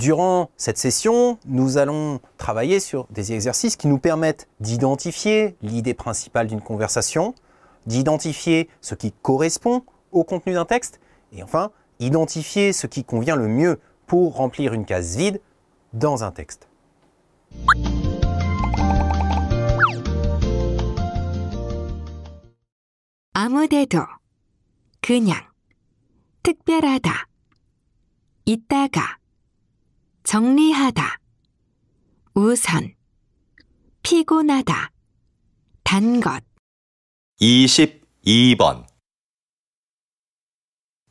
Durant cette session, nous allons travailler sur des exercices qui nous permettent d'identifier l'idée principale d'une conversation, d'identifier ce qui correspond au contenu d'un texte, et enfin, identifier ce qui convient le mieux pour remplir une case vide dans un texte. Amodeto 그냥 특별하다 있다가 정리하다, 우선, 피곤하다, 단 것. 22번.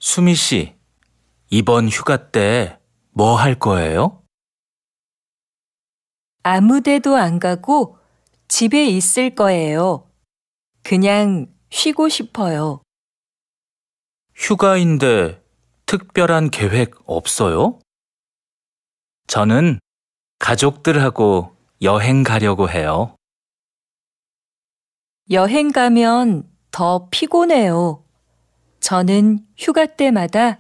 수미 씨, 이번 휴가 때 뭐 할 거예요? 아무 데도 안 가고 집에 있을 거예요. 그냥 쉬고 싶어요. 휴가인데 특별한 계획 없어요? 저는 가족들하고 여행 가려고 해요. 여행 가면 더 피곤해요. 저는 휴가 때마다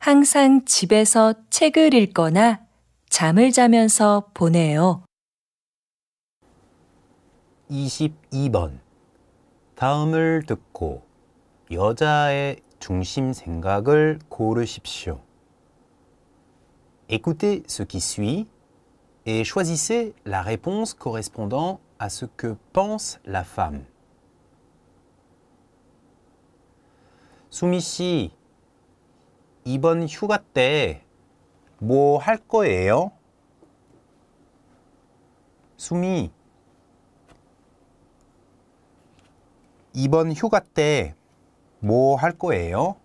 항상 집에서 책을 읽거나 잠을 자면서 보내요. 22번. 다음을 듣고 여자의 중심 생각을 고르십시오. Écoutez ce qui suit et choisissez la réponse correspondant à ce que pense la femme. 수미 씨, 이번 휴가 때 뭐 할 거예요? 수미, 이번 휴가 때 뭐 할 거예요?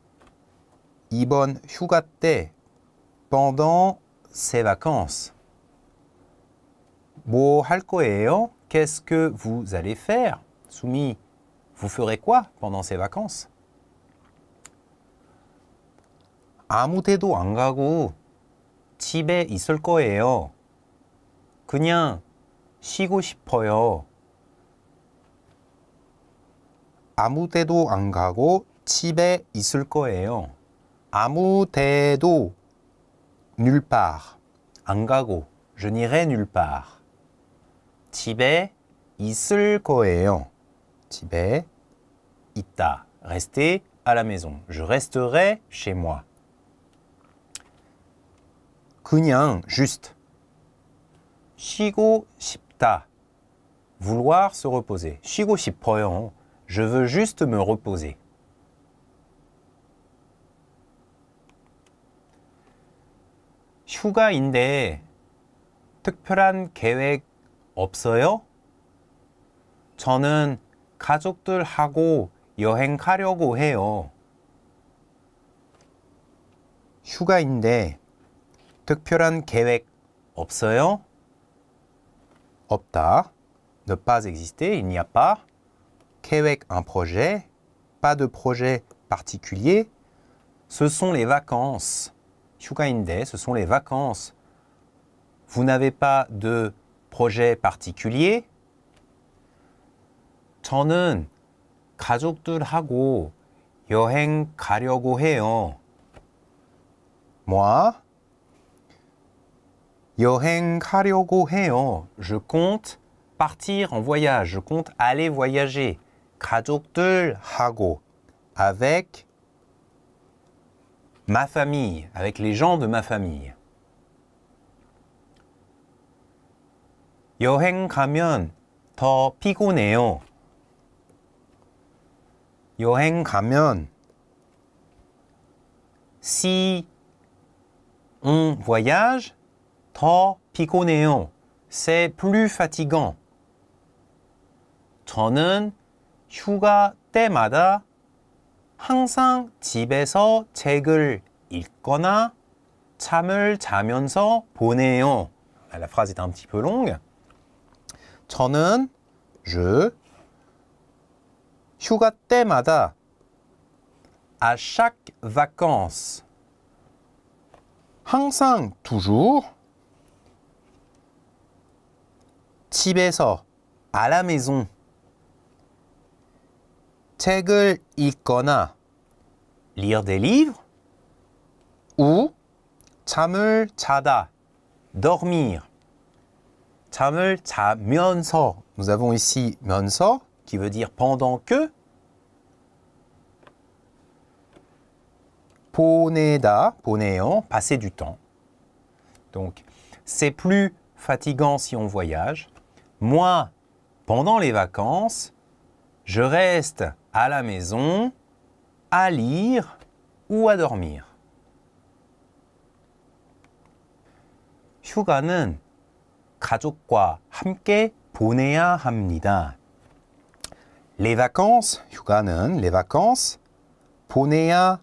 이번 휴가 때 pendant ses vacances. 뭐 할 거예요? Qu'est-ce que vous allez faire? Soumis, vous ferez quoi pendant ses vacances? 아무 데도 안 가고 집에 있을 거예요. 그냥 쉬고 싶어요. 아무 데도 안 가고 집에 있을 거예요. 아무 데도 nulle part. Angago. je n'irai nulle part. Tibet 있을 거예요. Tibet. Ita. Rester à la maison. Je resterai chez moi. 그냥 juste. Shigo shipta. Vouloir se reposer. Shigo 싶어요. Je veux juste me reposer. 휴가인데 특별한 계획 없어요? 저는 가족들하고 여행 가려고 해요. 휴가인데 특별한 계획 없어요? 없다. Ne pas exister, il n'y a pas. Québec, un projet. Pas de projet particulier. Ce sont les vacances. Shukainde, ce sont les vacances. Vous n'avez pas de projet particulier. 저는 가족들하고 Moi, Je compte partir en voyage. Je compte aller voyager. 가족들하고 avec Ma famille, avec les gens de ma famille. Yoheng Kramyon, to pico neon. Yoheng Si on voyage, to pico neon, c'est plus fatigant. Tronnen, chuga temada. 항상 집에서 책을 읽거나 잠을 자면서 보내요. La phrase est un petit peu longue. 저는 je 휴가 때마다 à chaque vacances 항상 toujours 집에서 à la maison lire des livres ou dormir 잠을 nous avons ici qui veut dire pendant que 보내다 passer du temps donc c'est plus fatigant si on voyage moins pendant les vacances je reste à la maison à lire ou à dormir. Les vacances, les vacances 보내야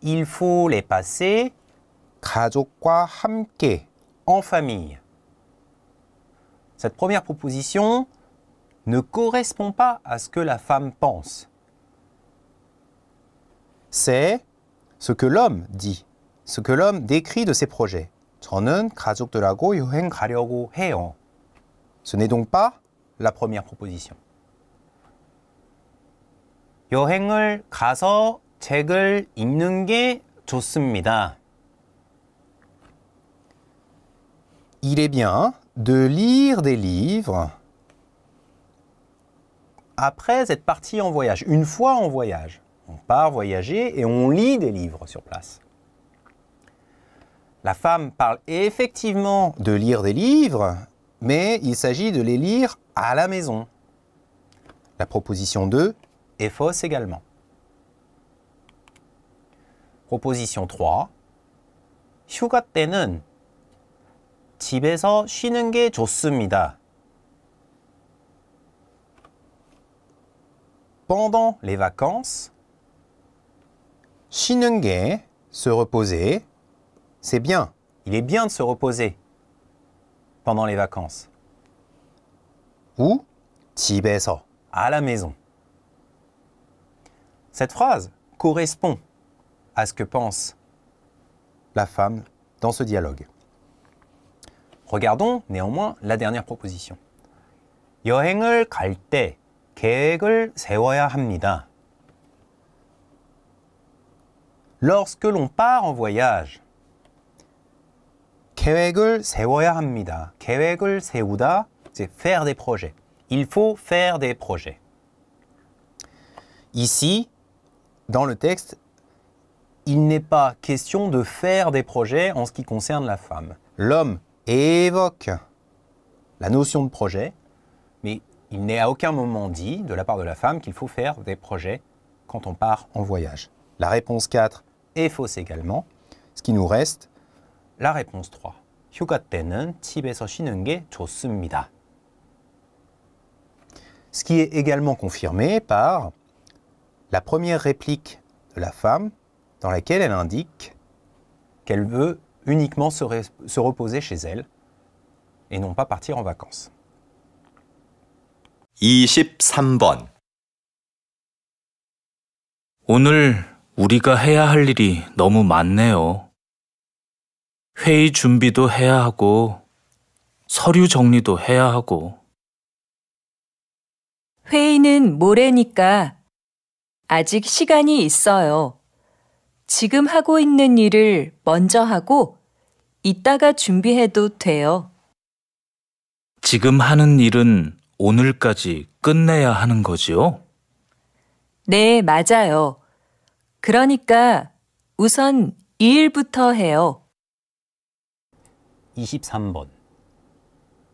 Il faut les passer en famille. Cette première proposition ne correspond pas à ce que la femme pense. C'est ce que l'homme dit, ce que l'homme décrit de ses projets. Ce n'est donc pas la première proposition. Il est bien de lire des livres après être parti en voyage. Une fois en voyage, on part voyager et on lit des livres sur place. La femme parle effectivement de lire des livres, mais il s'agit de les lire à la maison. La proposition 2 est fausse également. Proposition 3. 휴가 집에서 pendant les vacances. se reposer, c'est bien. Il est bien de se reposer pendant les vacances. Ou 집에서, à la maison. Cette phrase correspond à ce que pense la femme dans ce dialogue. Regardons néanmoins la dernière proposition. 여행을 갈 Lorsque l'on part en voyage, c'est faire des projets. Il faut faire des projets. Ici, dans le texte, il n'est pas question de faire des projets en ce qui concerne la femme. L'homme évoque la notion de projet, il n'est à aucun moment dit, de la part de la femme, qu'il faut faire des projets quand on part en voyage. La réponse 4 est fausse également, ce qui nous reste la réponse 3. 때는 집에서 Ce qui est également confirmé par la première réplique de la femme dans laquelle elle indique qu'elle veut uniquement se reposer chez elle et non pas partir en vacances. 23번 오늘 우리가 해야 할 일이 너무 많네요. 회의 준비도 해야 하고 서류 정리도 해야 하고 회의는 모레니까 아직 시간이 있어요. 지금 하고 있는 일을 먼저 하고 이따가 준비해도 돼요. 지금 하는 일은 오늘까지 끝내야 하는 거지요? 네, 맞아요. 그러니까 우선 이 일부터 해요. 23번.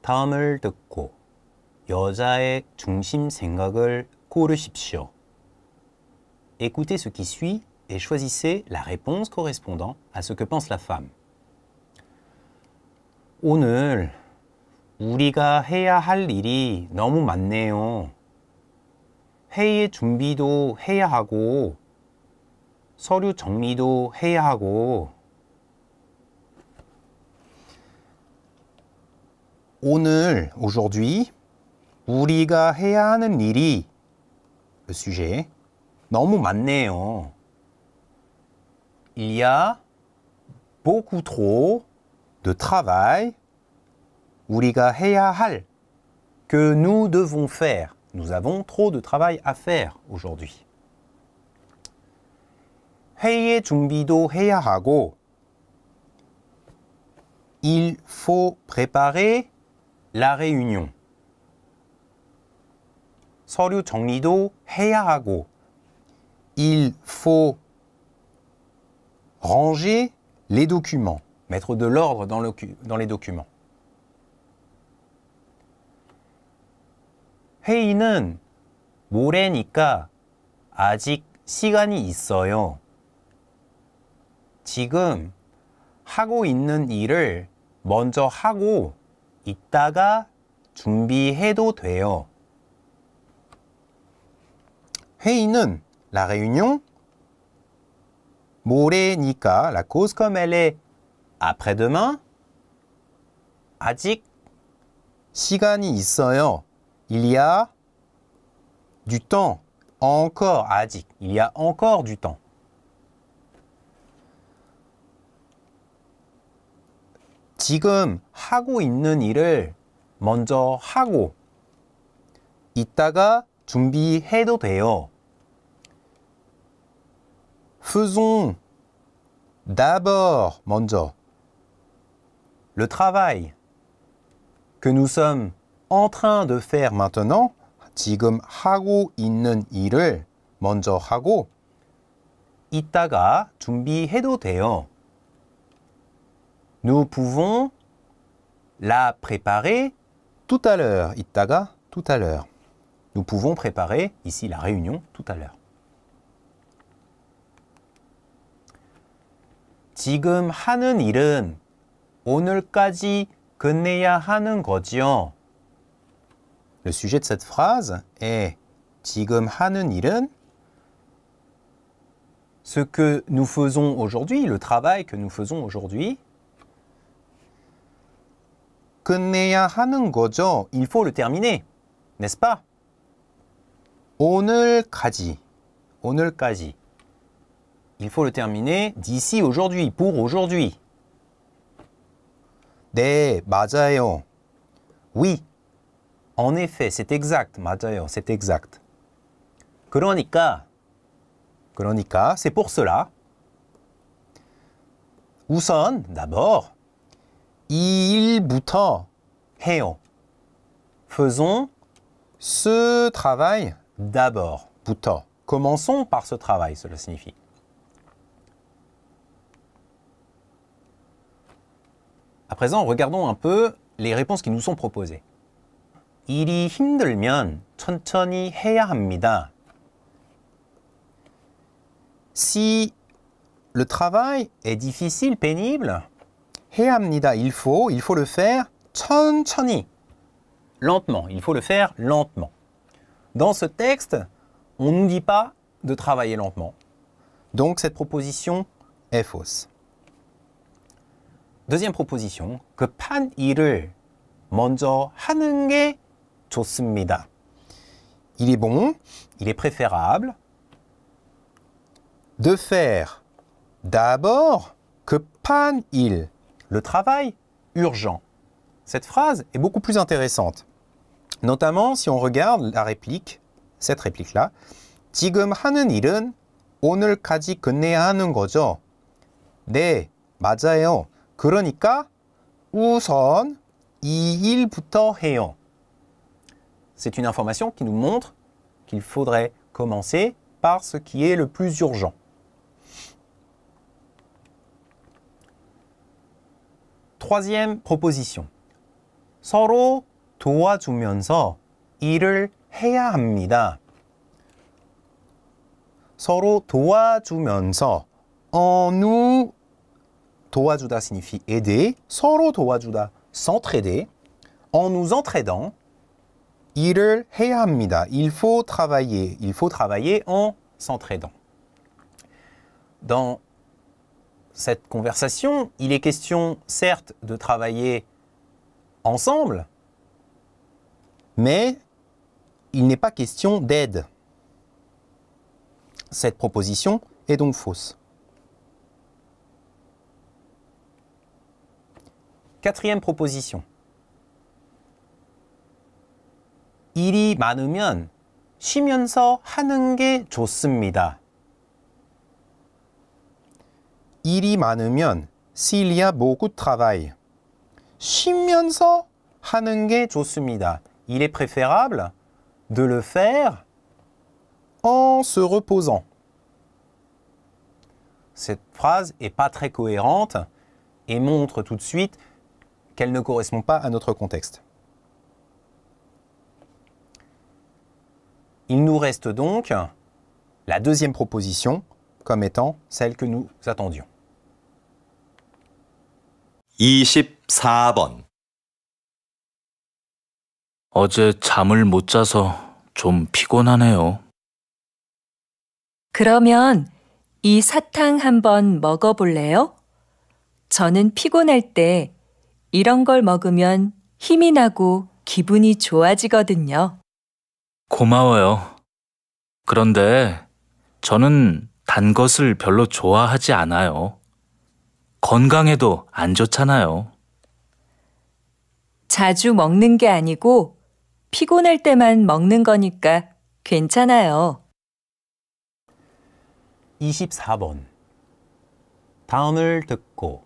다음을 듣고 여자의 중심 생각을 고르십시오. Écoutez ce qui suit et choisissez la réponse correspondant à ce que pense la femme. 오늘 우리가 해야 할 일이 너무 많네요. 회의 준비도 해야 하고 서류 정리도 해야 하고 오늘 aujourd'hui 우리가 해야 하는 일이 le 그 sujet 너무 많네요. Il y a beaucoup trop de travail que nous devons faire. Nous avons trop de travail à faire aujourd'hui. il faut préparer la réunion. il faut ranger les documents, mettre de l'ordre dans, dans les documents. 회의는 모레니까 아직 시간이 있어요. 지금 하고 있는 일을 먼저 하고 있다가 준비해도 돼요. 회의는 la réunion 모레니까 la cause comme elle est après-demain 아직 시간이 있어요. Il y a du temps. Encore, 아직. Il y a encore du temps. 지금 하고 있는 일을 먼저 하고 이따가 준비해도 돼요. Faisons d'abord 먼저 le travail que nous sommes en train de faire maintenant 지금 하고 있는 일을 먼저 하고 이따가 준비해도 돼요. Nous pouvons la préparer tout à l'heure. 이따가 tout à l'heure. Nous pouvons préparer ici la réunion tout à l'heure. 지금 하는 일은 오늘까지 끝내야 하는 거지요. Le sujet de cette phrase est 지금 ce que nous faisons aujourd'hui, le travail que nous faisons aujourd'hui. Il faut le terminer, n'est-ce pas Il faut le terminer d'ici aujourd'hui, pour aujourd'hui. 네, Oui, en effet, c'est exact. 맞아요. C'est exact. 그러니까 그러니까 c'est pour cela. 우선 d'abord 이 해요. Faisons ce travail d'abord. Commençons par ce travail, cela signifie. À présent, regardons un peu les réponses qui nous sont proposées. Si le travail est difficile, pénible, 해야 합니다. Il faut, il faut le faire 천천히. Lentement, il faut le faire lentement. Dans ce texte, on ne nous dit pas de travailler lentement. Donc cette proposition est fausse. Deuxième proposition, que 일을 먼저 하는 게 il est bon, il est préférable de faire d'abord que pan il, le travail urgent. Cette phrase est beaucoup plus intéressante, notamment si on regarde la réplique, cette réplique-là. 지금 하는 일은 오늘까지 끝내야 하는 거죠. 네, 맞아요. 그러니까 우선 이 일부터 해요 c'est une information qui nous montre qu'il faudrait commencer par ce qui est le plus urgent. Troisième proposition. 서로 도와주면서 일을 해야 합니다. 서로 도와주면서 en nous 도와주다 signifie aider, 서로 도와주다 s'entraider, en nous entraidant il faut travailler. Il faut travailler en s'entraidant. Dans cette conversation, il est question, certes, de travailler ensemble, mais il n'est pas question d'aide. Cette proposition est donc fausse. Quatrième proposition. y a beaucoup de travail. Il est préférable de le faire en se reposant. Cette phrase n'est pas très cohérente et montre tout de suite qu'elle ne correspond pas à notre contexte. Il nous reste donc la deuxième proposition comme étant celle que nous attendions. 24번 어제 잠을 못 자서 좀 피곤하네요. 그러면 이 사탕 한번 먹어볼래요? 저는 피곤할 때 이런 걸 먹으면 힘이 나고 기분이 좋아지거든요. 고마워요. 그런데 저는 단 것을 별로 좋아하지 않아요. 건강에도 안 좋잖아요. 자주 먹는 게 아니고 피곤할 때만 먹는 거니까 괜찮아요. 24번. 다음을 듣고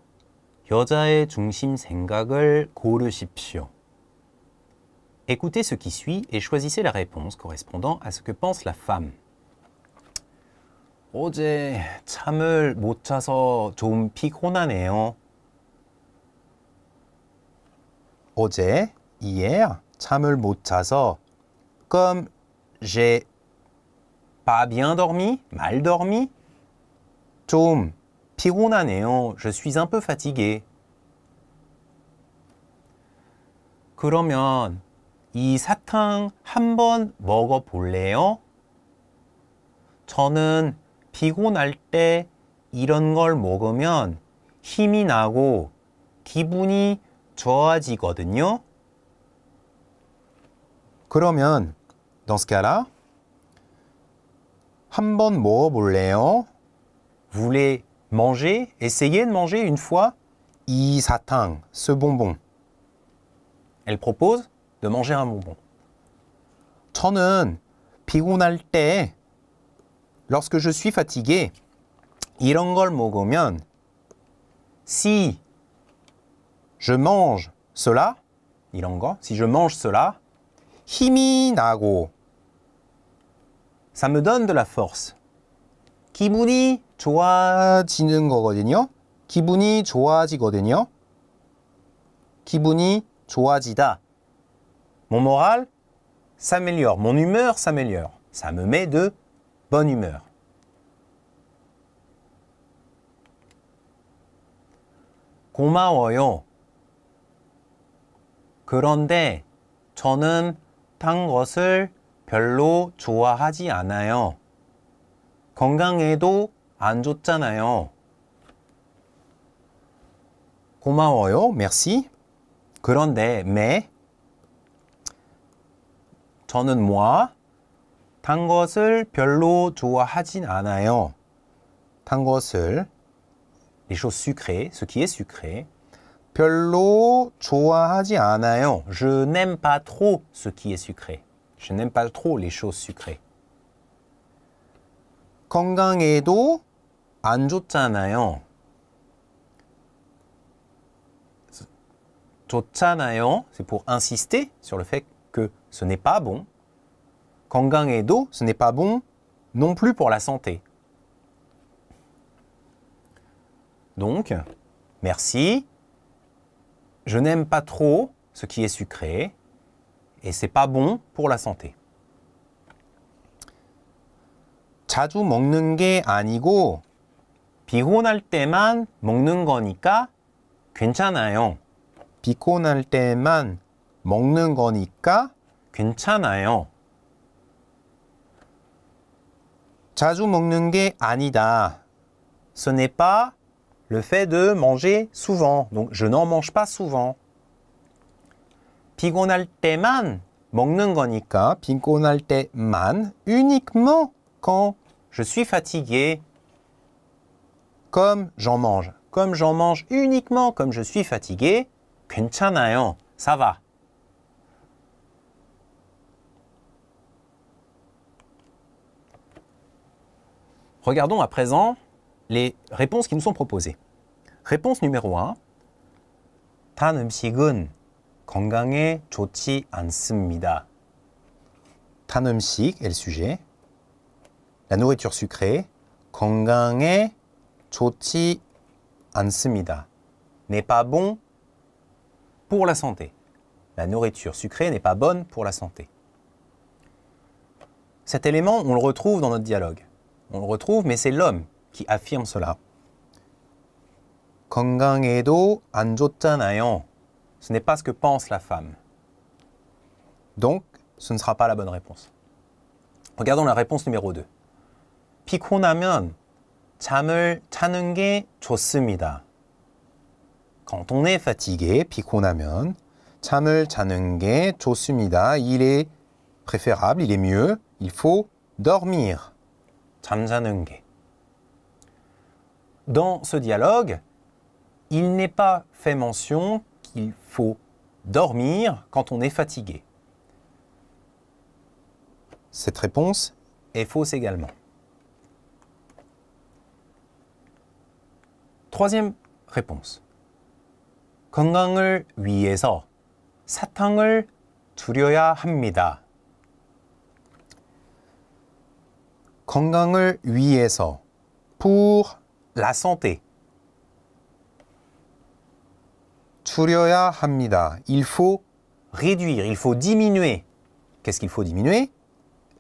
여자의 중심 생각을 고르십시오. Écoutez ce qui suit et choisissez la réponse correspondant à ce que pense la femme. 어제 잠을 못 자서 좀 피곤하네요. hier, 잠을 못 comme j'ai pas bien dormi, mal dormi, 좀 피곤하네요. Je suis un peu fatigué. 그러면 이 사탕 한 번 먹어볼래요? 저는 피곤할 때 이런 걸 먹으면 힘이 나고 기분이 좋아지거든요. 그러면 dans ce cas-là, 한번 먹어볼래요? Vous voulez manger, essayer de manger une fois 이 사탕, ce bonbon. Elle propose de manger un bonbon. 저는 피곤할 때 lorsque je suis fatigué 이런 걸 먹으면 si je mange cela 이런 거 si je mange cela 힘이 나고 ça me donne de la force 기분이 좋아지는 거거든요. 기분이 좋아지거든요. 기분이 좋아지다. Mon moral s'améliore, mon humeur s'améliore, ça me met de bonne humeur. 고마워요. 그런데 저는 단 것을 별로 좋아하지 않아요. 건강에도 안 좋잖아요. 고마워요. merci. 그런데 mais 저는 moi 단 것을 별로 좋아하진 않아요. les choses sucrées, ce qui est sucré. 별로 좋아하지 않아요. Je n'aime pas trop ce qui est sucré. Je n'aime pas trop les choses sucrées. 건강에도 안 좋잖아요. 좋잖아요, c'est pour insister sur le fait que ce n'est pas bon. quand est d'eau, ce n'est pas bon non plus pour la santé. Donc, merci. Je n'aime pas trop ce qui est sucré et c'est pas bon pour la santé. 자주 먹는 게 아니고 비혼할 때만 먹는 거니까 괜찮아요. 비혼할 때만 먹는 거니까 괜찮아요. 자주 Ce n'est pas le fait de manger souvent. Donc, je n'en mange pas souvent. 피곤할 때만 먹는 거니까 피곤할 때만 uniquement quand je suis fatigué. Comme j'en mange. Comme j'en mange uniquement comme je suis fatigué. 괜찮아요. Ça va. Regardons à présent les réponses qui nous sont proposées. Réponse numéro 1. 단 음식은 건강에 좋지 않습니다. 단 음식 est le sujet. La nourriture sucrée 건강에 좋지 않습니다. n'est pas bon pour la santé. La nourriture sucrée n'est pas bonne pour la santé. Cet élément, on le retrouve dans notre dialogue on le retrouve, mais c'est l'homme qui affirme cela. 안 좋잖아요. Ce n'est pas ce que pense la femme. Donc, ce ne sera pas la bonne réponse. Regardons la réponse numéro 2. 피곤하면 잠을 Quand on est fatigué, 피곤하면 잠을 자는 Il est préférable, il est mieux, il faut dormir. Dans ce dialogue, il n'est pas fait mention qu'il faut dormir quand on est fatigué. Cette réponse est fausse également. Troisième réponse. 건강을 위해서 사탕을 합니다. pour la santé 줄여야 합니다. Il faut réduire, il faut diminuer. Qu'est-ce qu'il faut diminuer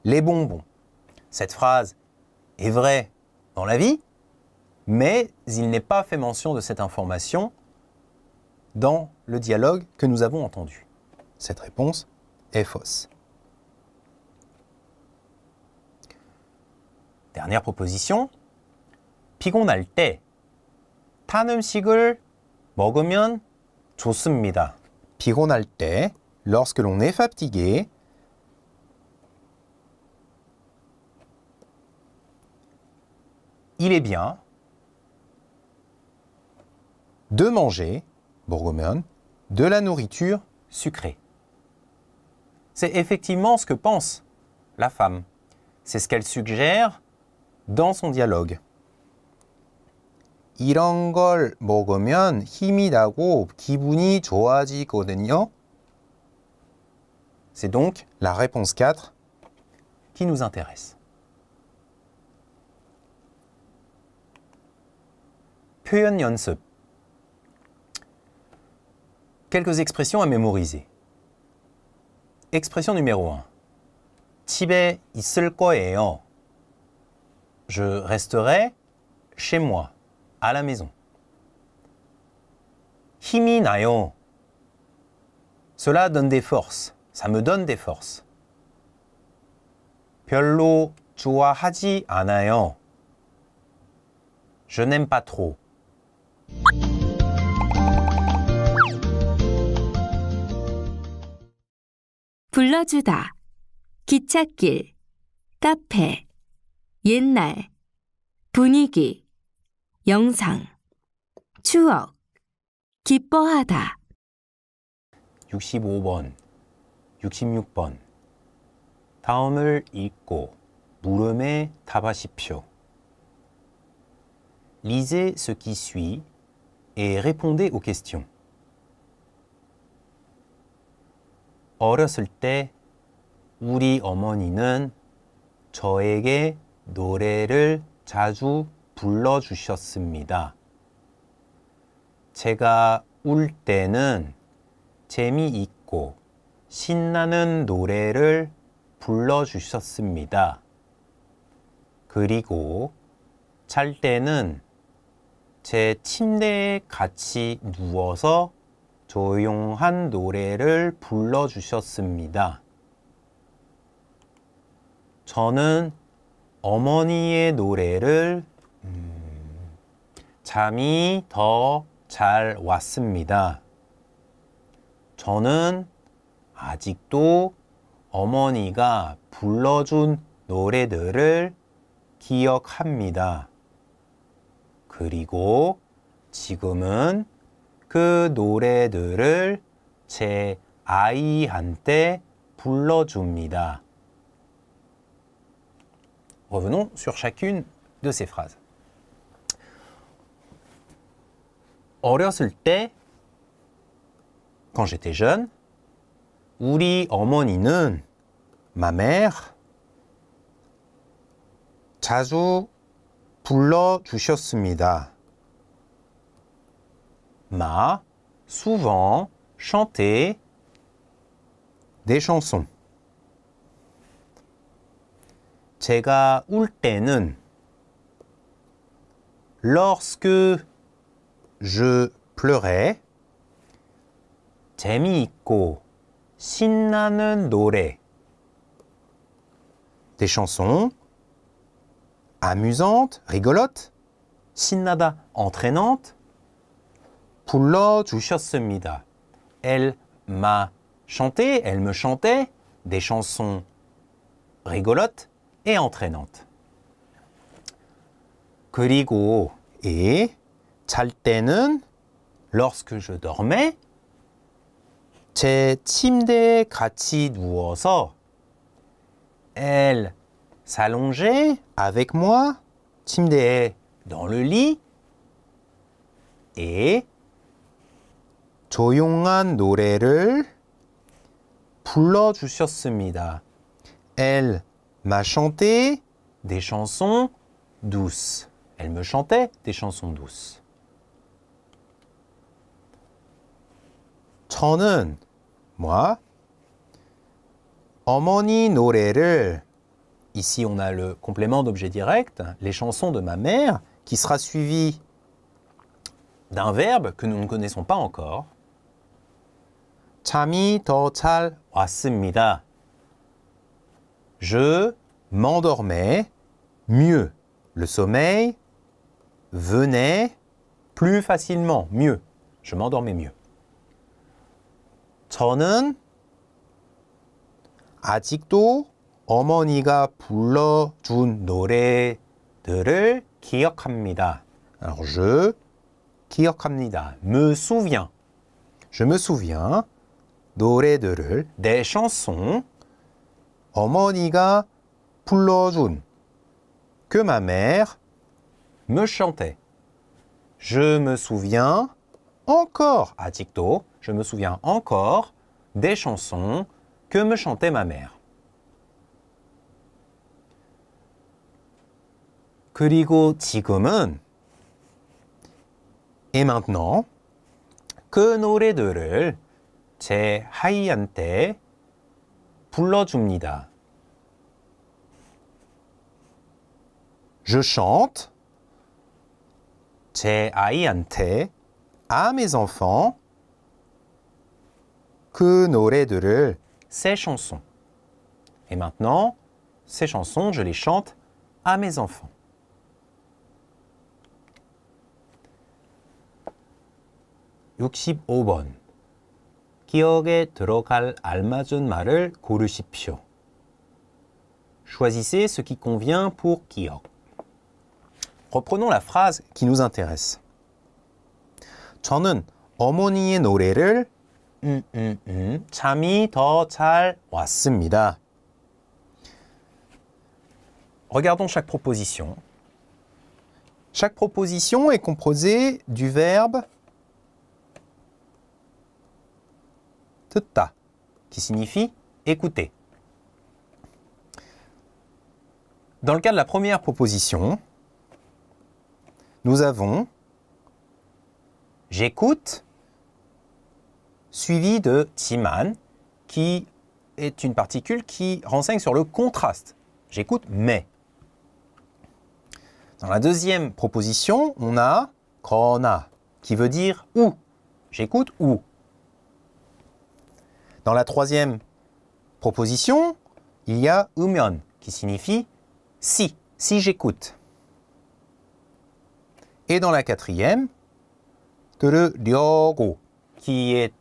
Les bonbons. Cette phrase est vraie dans la vie, mais il n'est pas fait mention de cette information dans le dialogue que nous avons entendu. Cette réponse est fausse. Dernière proposition. 피곤할 때탄 음식을 먹으면 lorsque l'on est fatigué, il est bien de manger, de la nourriture sucrée. C'est effectivement ce que pense la femme. C'est ce qu'elle suggère dans son dialogue. C'est donc la réponse 4 qui nous intéresse. Quelques expressions à mémoriser. Expression numéro 1. 집에 있을 거예요 je resterai chez moi, à la maison. Himi nayo. Cela donne des forces. Ça me donne des forces. 별로 좋아하지 않아요. Je n'aime pas trop. 불러주다. 기찻길, 카페. 옛날, 분위기, 영상, 추억, 기뻐하다. 65번, 66번. 다음을 읽고 물음에 답하십시오. Lisez ce qui suit et répondez aux questions. 어렸을 때 우리 어머니는 저에게 노래를 자주 불러주셨습니다. 제가 울 때는 재미있고 신나는 노래를 불러주셨습니다. 그리고 잘 때는 제 침대에 같이 누워서 조용한 노래를 불러주셨습니다. 저는 어머니의 노래를 음, 잠이 더 잘 왔습니다. 저는 아직도 어머니가 불러준 노래들을 기억합니다. 그리고 지금은 그 노래들을 제 아이한테 불러줍니다. Revenons sur chacune de ces phrases. 어렸을 때, quand j'étais jeune, 우리 어머니는, ma mère, 자주 불러주셨습니다. m'a souvent chanté des chansons. 제가 울 lorsque je pleurais 재미있고 신나는 노래 des chansons amusantes, rigolotes 신나다 entraînante 불러주셨습니다. Elle m'a chanté, elle me chantait des chansons rigolotes et entraînante. 그리고 et 잘 때는 lorsque je dormais 제 침대에 같이 누워서 elle s'allongeait avec moi 침대에 dans le lit et 조용한 노래를 불러주셨습니다. Elle m'a chanté des chansons douces. Elle me chantait des chansons douces. 저는 moi 어머니 노래를 Ici, on a le complément d'objet direct, les chansons de ma mère, qui sera suivi d'un verbe que nous ne connaissons pas encore. 잠이 더 잘 왔습니다. Je m'endormais mieux. Le sommeil venait plus facilement, mieux. Je m'endormais mieux. 저는 아직도 어머니가 불러준 노래들을 기억합니다. Alors je 기억합니다. me souviens. Je me souviens 노래들을 des chansons 어머니가 불러준 que ma mère me chantait. Je me souviens encore, à TikTok. je me souviens encore des chansons que me chantait ma mère. 그리고 지금은 et maintenant 그 노래들을 제 하이한테 je chante. à mes enfants ces chansons. Et maintenant, ces chansons, je les chante à mes enfants. 65. 번 기억에 들어갈 알맞은 말을 고르십시오. Choisissez ce qui convient pour 기억. Reprenons la phrase qui nous intéresse. 저는 어머니의 노래를 음, 음, 음, 잠이 더 잘 왔습니다. Regardons chaque proposition. Chaque proposition est composée du verbe qui signifie écouter. Dans le cas de la première proposition, nous avons j'écoute suivi de timan qui est une particule qui renseigne sur le contraste. J'écoute mais. Dans la deuxième proposition, on a krona qui veut dire ou. J'écoute ou. Dans la troisième proposition, il y a umion qui signifie si, si j'écoute. Et dans la quatrième, le diogo qui est,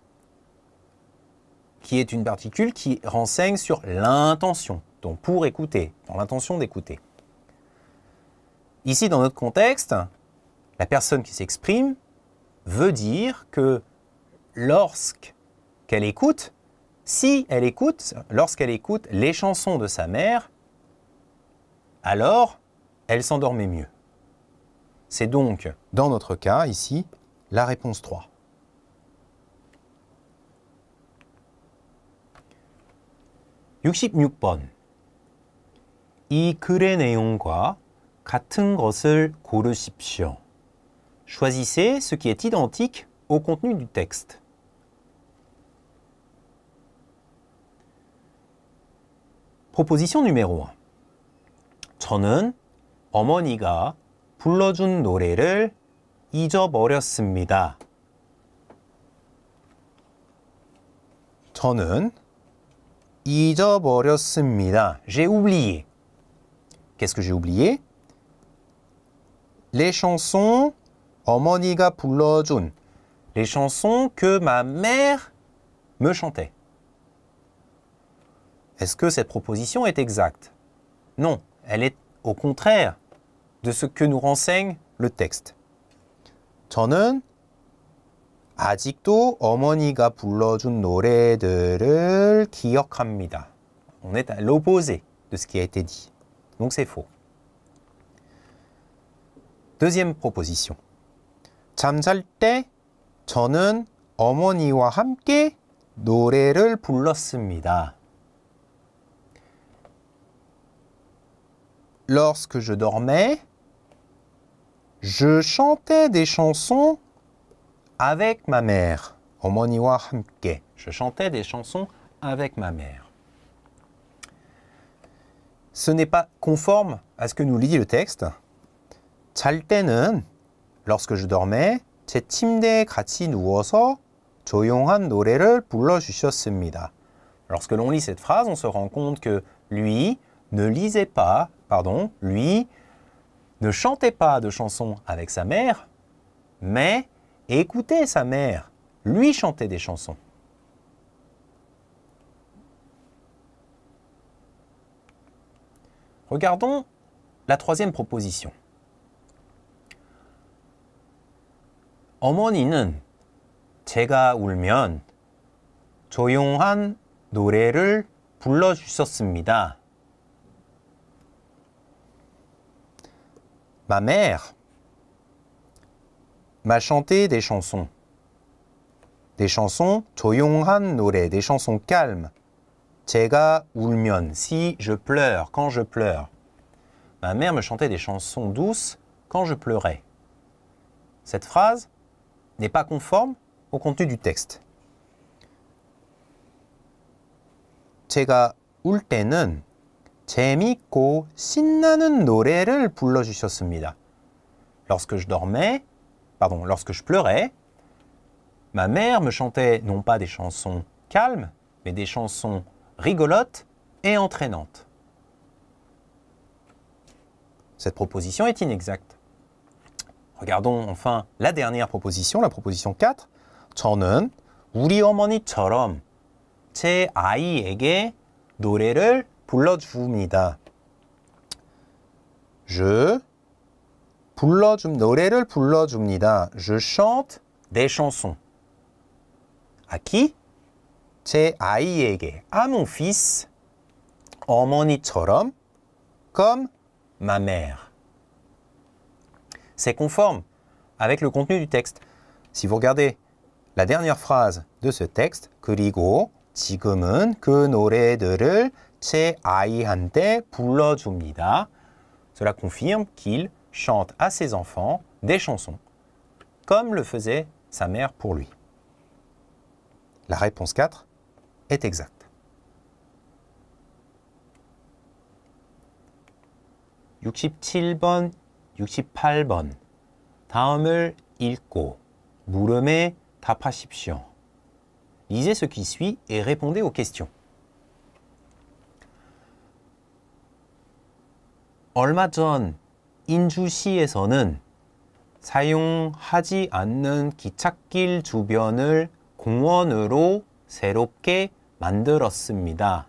qui est une particule qui renseigne sur l'intention, donc pour écouter, dans l'intention d'écouter. Ici, dans notre contexte, la personne qui s'exprime veut dire que lorsqu'elle écoute, si elle écoute, lorsqu'elle écoute les chansons de sa mère, alors elle s'endormait mieux. C'est donc, dans notre cas ici, la réponse 3. Choisissez ce qui est identique au contenu du texte. Proposition numéro 1. 저는 어머니가 불러준 노래를 잊어버렸습니다. 저는 잊어버렸습니다. J'ai oublié. Qu'est-ce que j'ai oublié? Les chansons 어머니가 불러준 Les chansons que ma mère me chantait. Est-ce que cette proposition est exacte Non, elle est au contraire de ce que nous renseigne le texte. 저는 On est à l'opposé de ce qui a été dit. Donc c'est faux. Deuxième proposition. 잠잘 때 저는 어머니와 함께 노래를 불렀습니다. lorsque je dormais, je chantais des chansons avec ma mère. Je chantais des chansons avec ma mère. Ce n'est pas conforme à ce que nous lit le texte. lorsque je dormais, 제 침대에 같이 누워서 조용한 노래를 불러주셨습니다. Lorsque l'on lit cette phrase, on se rend compte que lui ne lisait pas pardon, lui, ne chantait pas de chansons avec sa mère, mais écoutait sa mère lui chantait des chansons. Regardons la troisième proposition. 제가 울면 조용한 노래를 Ma mère m'a chanté des chansons. Des chansons 조용한 노래, des chansons calmes. 제가 울면, si je pleure, quand je pleure. Ma mère me chantait des chansons douces quand je pleurais. Cette phrase n'est pas conforme au contenu du texte. 제가 울 Lorsque je dormais, pardon, lorsque je pleurais, ma mère me chantait non pas des chansons calmes, mais des chansons rigolotes et entraînantes. Cette proposition est inexacte. Regardons enfin la dernière proposition, la proposition 4. Je Je chante des chansons. À qui? 제 아이에게. À mon fils. 어머니처럼. Comme ma mère. C'est conforme avec le contenu du texte. Si vous regardez la dernière phrase de ce texte, 그리고 지금은 그 노래들을 cela confirme qu'il chante à ses enfants des chansons, comme le faisait sa mère pour lui. La réponse 4 est exacte. Lisez ce qui suit et répondez aux questions. 얼마 전 인주시에서는 사용하지 않는 기찻길 주변을 공원으로 새롭게 만들었습니다.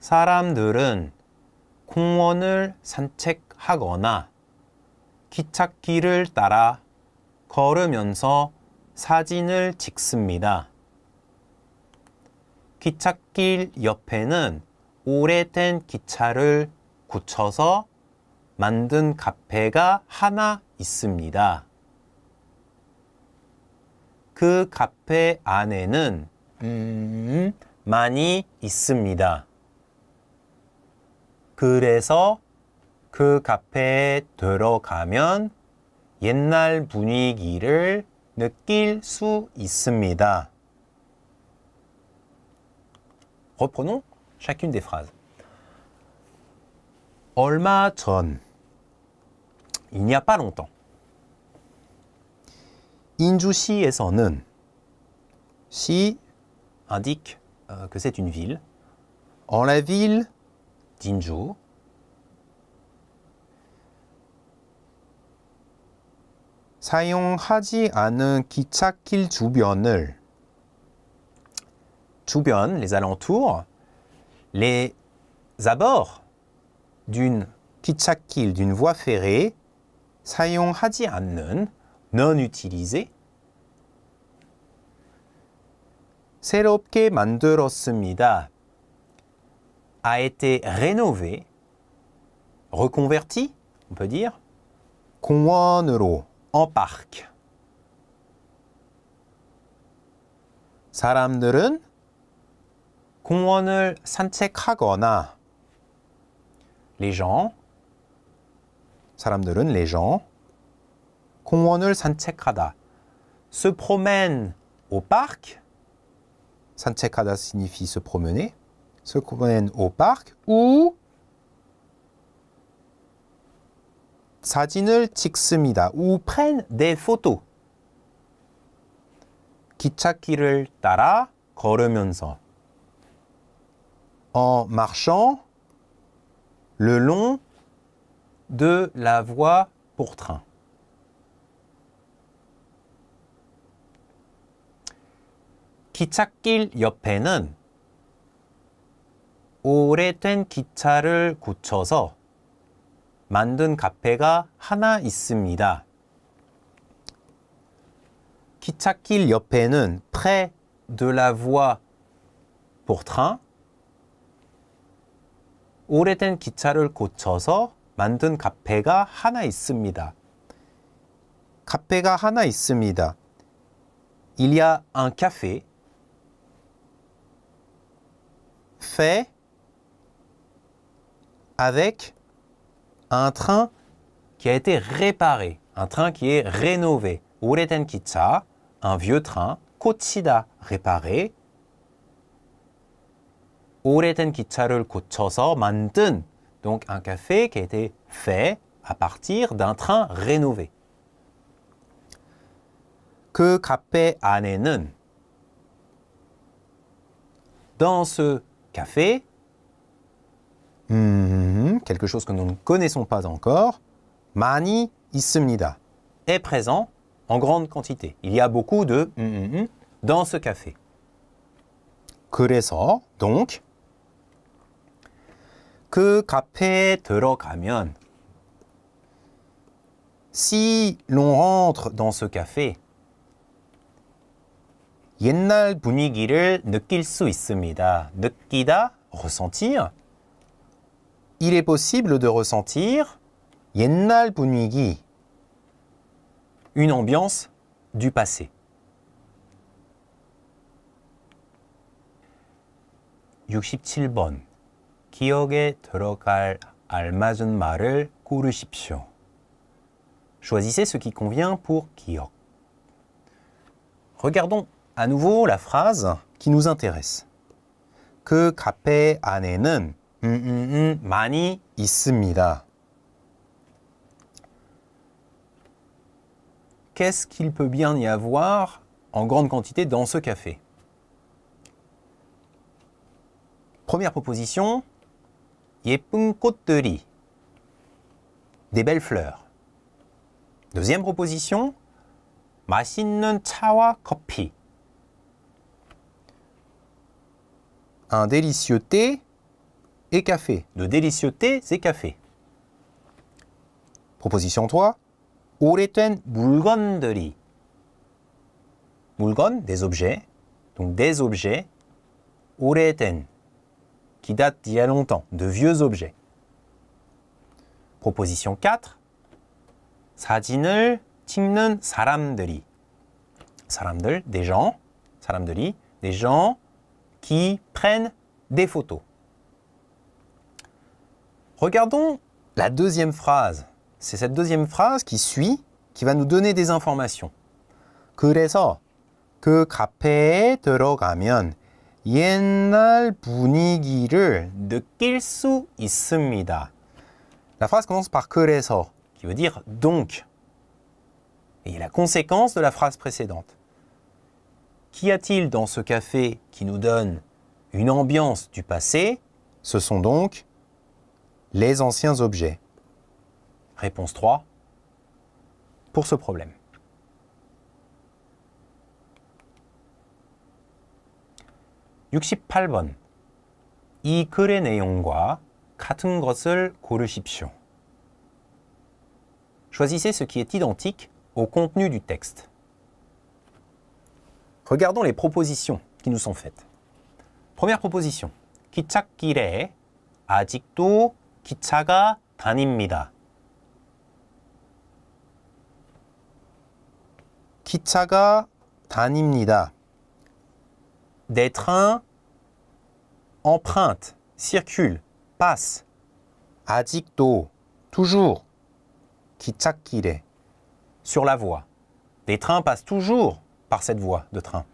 사람들은 공원을 산책하거나 기찻길을 따라 걸으면서 사진을 찍습니다. 기찻길 옆에는 오래된 기차를 고쳐서 만든 카페가 하나 있습니다. 그 카페 안에는 음, 많이 있습니다. 그래서 그 카페에 들어가면 옛날 분위기를 느낄 수 있습니다. Reprenons chacune des phrases. 얼마 전 이냐 빠롱동 인주시에서는 시 indique que c'est une ville. En la ville d'Inju, 사용하지 않은 기찻길 주변을 주변, les alentours, les abords D'une pitchakil, d'une voie ferrée, sa yon hazi non utilisé. Seropke manderosmida a été rénové, reconverti, on peut dire. Kouanuro, en parc. Saranderen, Kouanel les gens 사람들은 les gens 공원을 산책하다 se promène au parc 산책하다 signifie se promener se promène au parc ou 사진을 찍습니다. ou prennent des photos 기찻길을 따라 걸으면서 en marchant le long de la voie pour train. 기찻길 옆에는 오래된 기차를 고쳐서 만든 카페가 하나 있습니다. 기찻길 옆에는 près de la voie pour train 오래된 기차를 고쳐서 만든 카페가 하나 있습니다. 카페가 하나 있습니다. Il y a un café. fait avec un train qui a été réparé, un train qui est rénové. 오래된 기차, un vieux train, 코치다, réparé, donc un café qui a été fait à partir d'un train rénové. 그 카페 dans ce café quelque chose que nous ne connaissons pas encore mani 있습니다 est présent en grande quantité. Il y a beaucoup de dans ce café. 그래서 donc 그 카페에 들어가면 si l'on rentre dans ce café 옛날 분위기를 느낄 수 있습니다. 느끼다 ressentir il est possible de ressentir 옛날 분위기 une ambiance du passé. (67번) Choisissez ce qui convient pour 기억. Regardons à nouveau la phrase qui nous intéresse. Qu'est-ce qu'il peut bien y avoir en grande quantité dans ce café Première proposition, 예쁜 꽃들이 des belles fleurs. Deuxième proposition, 맛있는 차와 커피. Un délicieux thé et café. Le délicieux thé, c'est café. Proposition 3, 오래된 물건들이. 물건, des objets. Donc des objets. 오래된, qui datent d'il y a longtemps, de vieux objets. Proposition 4. 사진을 찍는 사람들이. 사람들, des gens. 사람들이, des gens qui prennent des photos. Regardons la deuxième phrase. C'est cette deuxième phrase qui suit, qui va nous donner des informations. 그래서 그 카페에 들어가면 la phrase commence par 그래서, qui veut dire donc. Et la conséquence de la phrase précédente. Qu'y a-t-il dans ce café qui nous donne une ambiance du passé Ce sont donc les anciens objets. Réponse 3. Pour ce problème. 68번 이 글의 내용과 같은 것을 고르십시오. Choisissez ce qui est identique au contenu du texte. Regardons les propositions qui nous sont faites. Première proposition. 기찻길에 아직도 기차가 다닙니다. 기차가 다닙니다. des trains empruntent, circulent, passent. adicto toujours. 기찻길에, sur la voie. Des trains passent toujours par cette voie de train.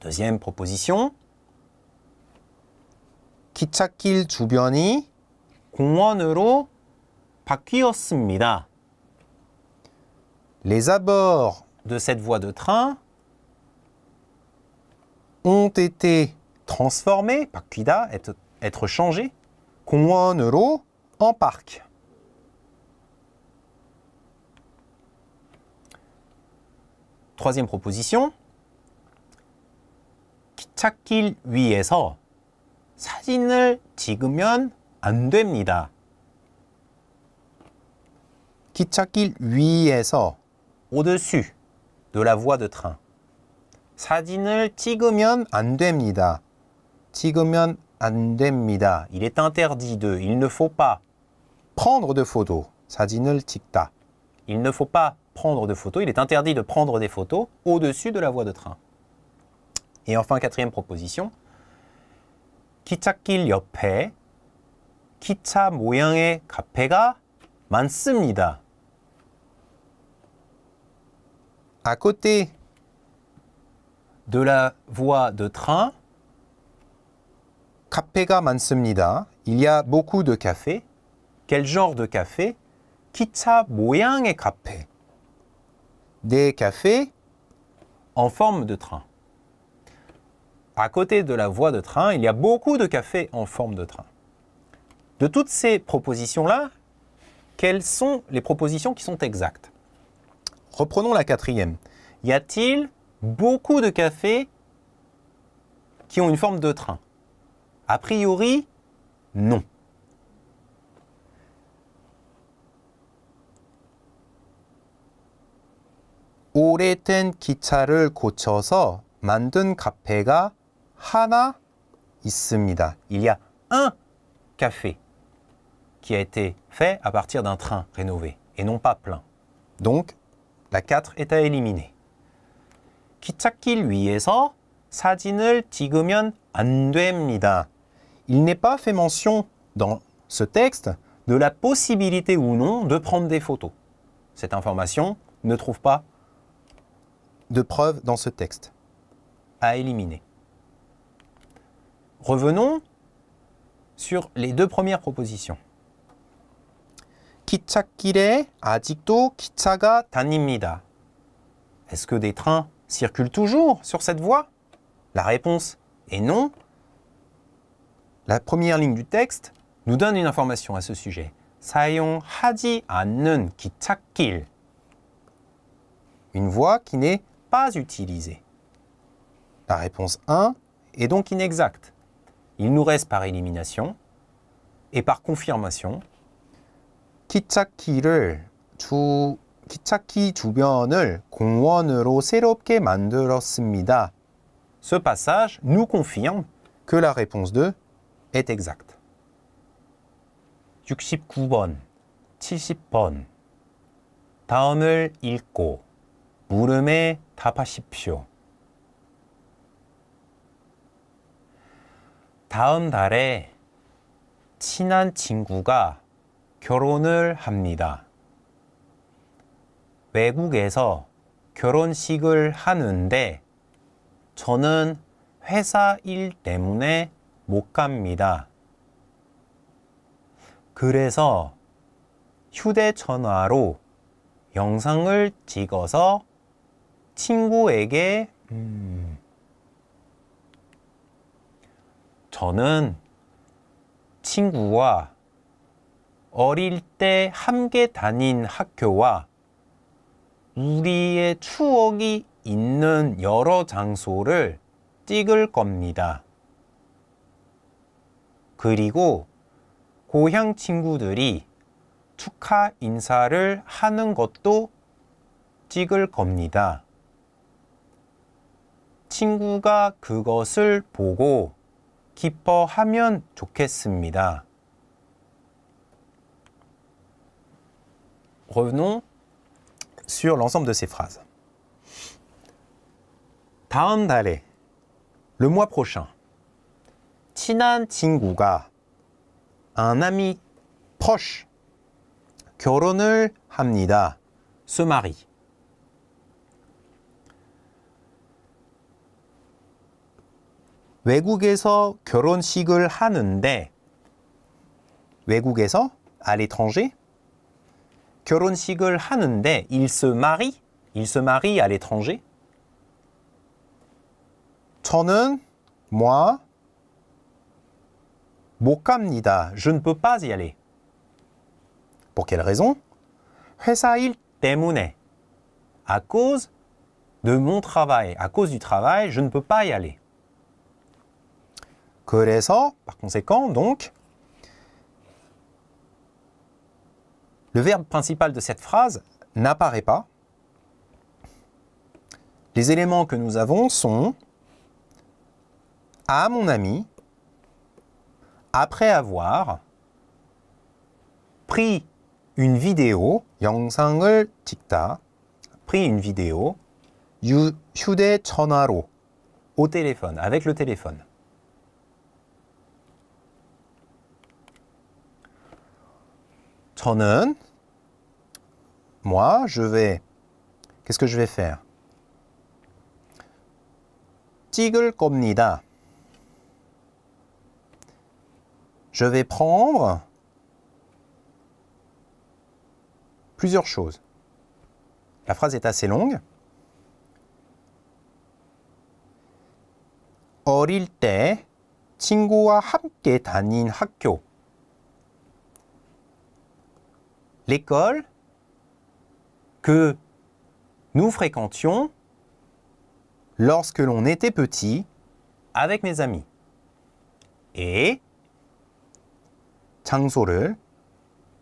Deuxième proposition. 기찻길 주변이 공원으로 바뀌었습니다. Les abords de cette voie de train ont été transformés, par être, être changés, euro en parc. Troisième proposition. 기찻길 위에서 사진을 찍으면 안 됩니다. 기찻길 위에서 au-dessus de la voie de train. 사진을 찍으면 안 됩니다. 찍으면 안 됩니다. Il est interdit de. Il ne faut pas prendre de photos. 사진을 찍다. Il ne faut pas prendre de photos. Il est interdit de prendre des photos au-dessus de la voie de train. Et enfin, quatrième proposition. 기찻길 옆에 기차 모양의 카페가 많습니다. À côté de la voie de train. 카페가 많습니다. Il y a beaucoup de cafés. Quel genre de café 기차 모양의 카페. Des cafés en forme de train. À côté de la voie de train, il y a beaucoup de cafés en forme de train. De toutes ces propositions-là, quelles sont les propositions qui sont exactes Reprenons la quatrième. Y a-t-il beaucoup de cafés qui ont une forme de train A priori, non. Il y a un café qui a été fait à partir d'un train rénové et non pas plein. Donc, la 4 est à éliminer. Il n'est pas fait mention dans ce texte de la possibilité ou non de prendre des photos. Cette information ne trouve pas de preuve dans ce texte à éliminer. Revenons sur les deux premières propositions. Est-ce que des trains circule toujours sur cette voie La réponse est non. La première ligne du texte nous donne une information à ce sujet. hadi anun 기찻길. Une voie qui n'est pas utilisée. La réponse 1 est donc inexacte. Il nous reste par élimination et par confirmation 기차키 주변을 공원으로 새롭게 만들었습니다. Ce passage nous confirme que la réponse 2 est exacte. 69번, 70번. 다음을 읽고 물음에 답하십시오. 다음 달에 친한 친구가 결혼을 합니다. 외국에서 결혼식을 하는데 저는 회사 일 때문에 못 갑니다. 그래서 휴대전화로 영상을 찍어서 친구에게 음... 저는 친구와 어릴 때 함께 다닌 학교와 우리의 추억이 있는 여러 장소를 찍을 겁니다. 그리고 고향 친구들이 축하 인사를 하는 것도 찍을 겁니다. 친구가 그것을 보고 기뻐하면 좋겠습니다. r e sur l'ensemble de ces phrases. 다음 달에, le mois prochain. 친한 친구가, un ami proche. 결혼을 합니다. se marie. 외국에서 결혼식을 하는데 외국에서 à l'étranger 결혼식을 하는데 il se marie, il se marie à l'étranger. 저는 moi 못 Je ne peux pas y aller. Pour quelle raison 일 때문에. À cause de mon travail, à cause du travail, je ne peux pas y aller. 그래서 par conséquent donc Le verbe principal de cette phrase n'apparaît pas. Les éléments que nous avons sont à mon ami, après avoir pris une vidéo, 영상을 찍다, pris une vidéo, 휴대전화로, au téléphone, avec le téléphone. 저는 moi je vais qu'est-ce que je vais faire 찍을 겁니다. Je vais prendre plusieurs choses. La phrase est assez longue. 어릴 때 친구와 함께 다닌 l'école que nous fréquentions lorsque l'on était petit avec mes amis. Et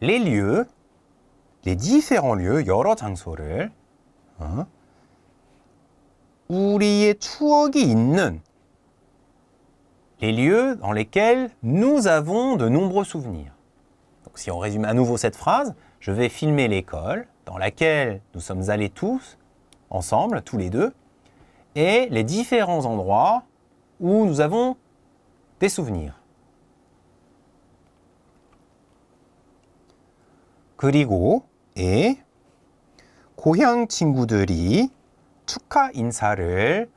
les lieux les différents lieux 여러 장소를 les lieux dans lesquels nous avons de nombreux souvenirs. Donc, si on résume à nouveau cette phrase, je vais filmer l'école dans laquelle nous sommes allés tous, ensemble, tous les deux, et les différents endroits où nous avons des souvenirs. 그리고 고향 친구들이 축하 인사를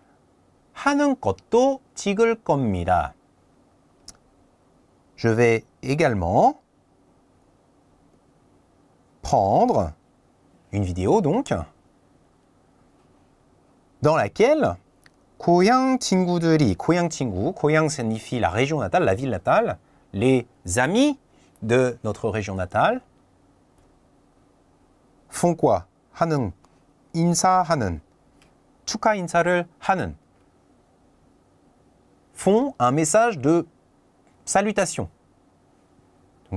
Je vais également prendre une vidéo donc dans laquelle 고향 친구들이 고향 친구 고향 signifie la région natale la ville natale les amis de notre région natale font quoi 하는 인사하는 축하 인사를 하는 font un message de salutation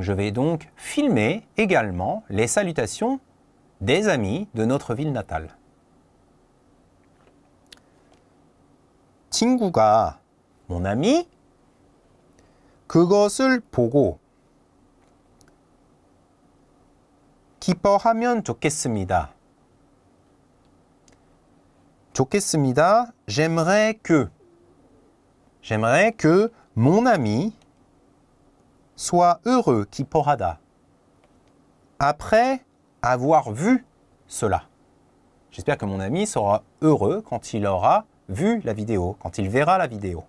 je vais donc filmer également les salutations des amis de notre ville natale. 친구가 mon ami 그것을 보고 기뻐하면 좋겠습니다. 좋겠습니다. J'aimerais que. J'aimerais que mon ami Sois heureux, porada Après avoir vu cela. J'espère que mon ami sera heureux quand il aura vu la vidéo, quand il verra la vidéo.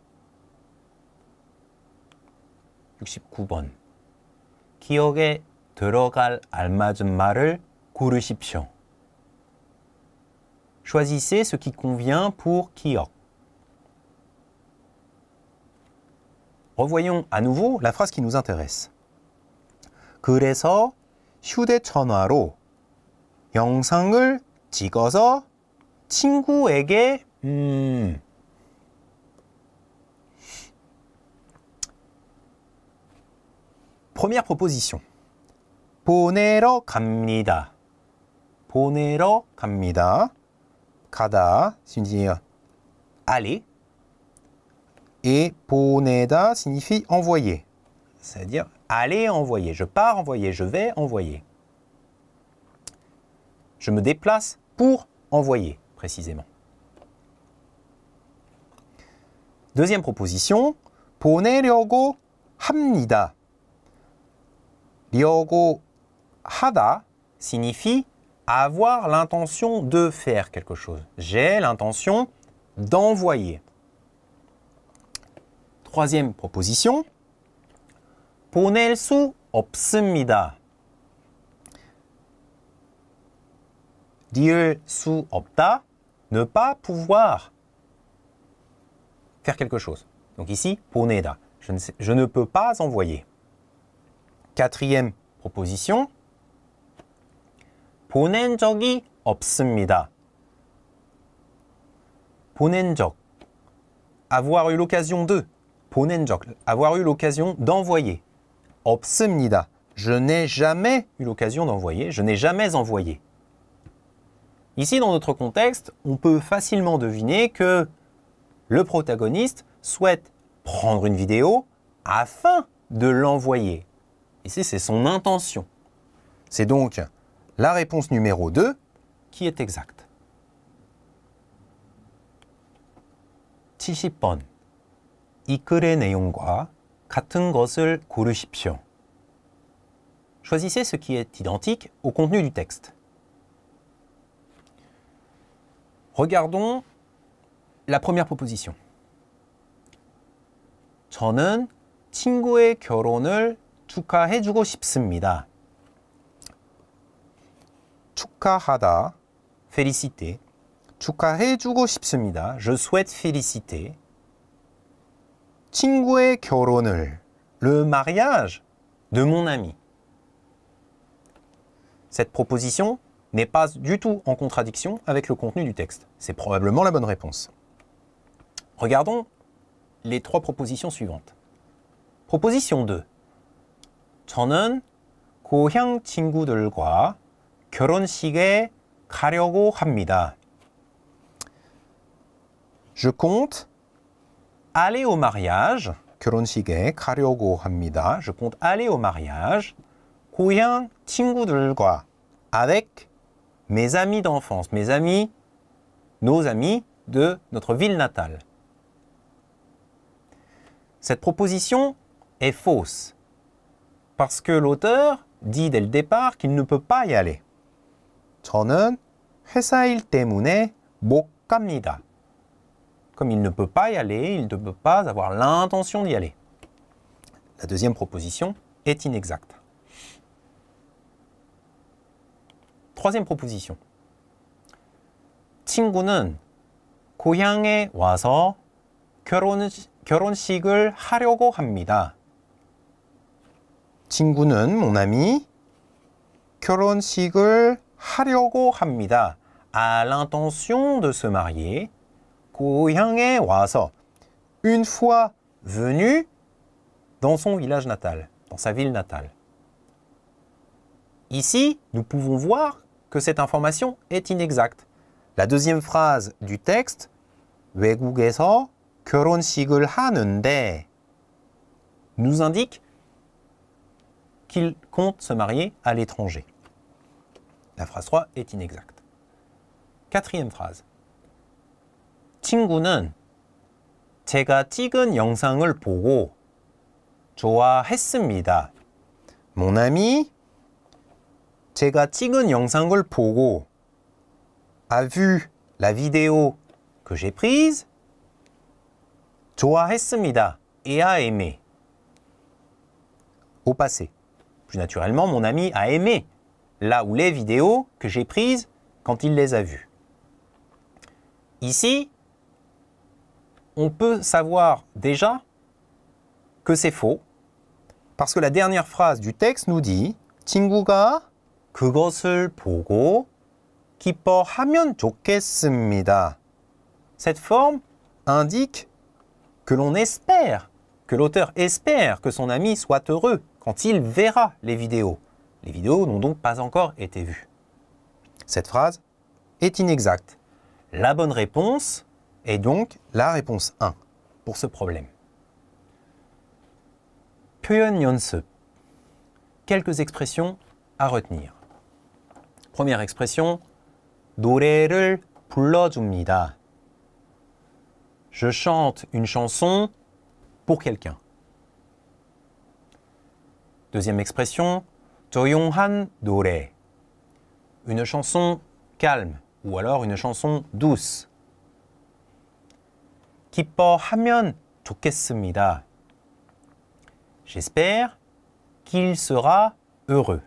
Choisissez ce qui convient pour 기억. revoyons à nouveau la phrase qui nous intéresse. 그래서 휴대전화로 영상을 찍어서 친구에게 음 Première proposition. 보내러 갑니다. 보내러 갑니다. 가다, c'est aller. Et poneda signifie envoyer, c'est-à-dire aller envoyer. Je pars envoyer, je vais envoyer. Je me déplace pour envoyer, précisément. Deuxième proposition, 보내려고 합니다. Ryogo-hada hada signifie avoir l'intention de faire quelque chose. J'ai l'intention d'envoyer troisième proposition, 보낼 su 없습니다. Dieu su opta, ne pas pouvoir faire quelque chose. Donc ici, poneda, je ne, je ne peux pas envoyer. Quatrième proposition, 보낸 적이 없습니다. 보낸 avoir eu l'occasion de avoir eu l'occasion d'envoyer. 없습니다. Je n'ai jamais eu l'occasion d'envoyer, je n'ai jamais envoyé. Ici, dans notre contexte, on peut facilement deviner que le protagoniste souhaite prendre une vidéo afin de l'envoyer. Ici, c'est son intention. C'est donc la réponse numéro 2 qui est exacte. 70번 이 글의 내용과 같은 것을 고르십시오. Choisissez ce qui est identique au contenu du texte. Regardons la première proposition. 저는 친구의 결혼을 축하해 주고 싶습니다. 축하하다 féliciter. 축하해 주고 싶습니다. Je souhaite féliciter. le mariage de mon ami. Cette proposition n'est pas du tout en contradiction avec le contenu du texte. C'est probablement la bonne réponse. Regardons les trois propositions suivantes. Proposition 2. Je compte aller au mariage. 결혼식에 가려고 합니다. Je compte aller au mariage. 친구들과 avec mes amis d'enfance, mes amis, nos amis de notre ville natale. Cette proposition est fausse parce que l'auteur dit dès le départ qu'il ne peut pas y aller. 저는 회사일 때문에 못 갑니다. Comme il ne peut pas y aller, il ne peut pas avoir l'intention d'y aller. La deuxième proposition est inexacte. Troisième proposition. 친구는 고향에 와서 결혼, 결혼식을 하려고 합니다. 친구는 mon ami 결혼식을 하려고 합니다. a l'intention de se marier une fois venu dans son village natal, dans sa ville natale. Ici, nous pouvons voir que cette information est inexacte. La deuxième phrase du texte nous indique qu'il compte se marier à l'étranger. La phrase 3 est inexacte. Quatrième phrase. 친구는 제가 찍은 영상을 보고 좋아했습니다. 모나미 제가 찍은 영상을 보고 a vu la vidéo que j'ai prise 좋아했습니다. et a aimé. Au passé. Plus naturellement, mon ami a aimé là ou les vidéos que j'ai prises quand il les a vues. Ici, on peut savoir déjà que c'est faux, parce que la dernière phrase du texte nous dit 친구가 그것을 보고 기뻐하면 좋겠습니다. Cette forme indique que l'on espère, que l'auteur espère que son ami soit heureux quand il verra les vidéos. Les vidéos n'ont donc pas encore été vues. Cette phrase est inexacte. La bonne réponse et donc, la réponse 1 pour ce problème. 연습. Quelques expressions à retenir. Première expression, 노래를 불러줍니다. Je chante une chanson pour quelqu'un. Deuxième expression, han 노래. Une chanson calme ou alors une chanson douce. J'espère qu'il sera heureux.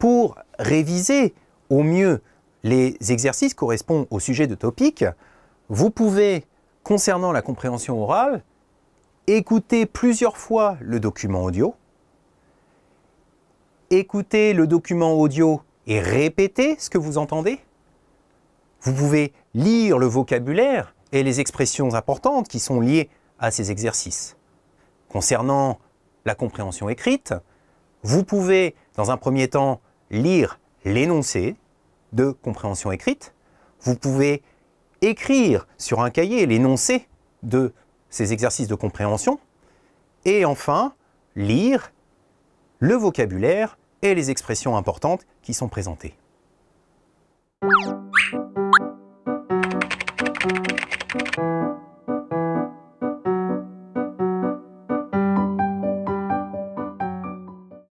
Pour réviser au mieux les exercices correspondent au sujet de topic, vous pouvez, concernant la compréhension orale, écouter plusieurs fois le document audio, écouter le document audio et répéter ce que vous entendez. Vous pouvez lire le vocabulaire et les expressions importantes qui sont liées à ces exercices. Concernant la compréhension écrite, vous pouvez, dans un premier temps, lire l'énoncé de compréhension écrite. Vous pouvez écrire sur un cahier l'énoncé de ces exercices de compréhension. Et enfin, lire le vocabulaire et les expressions importantes sont présentés.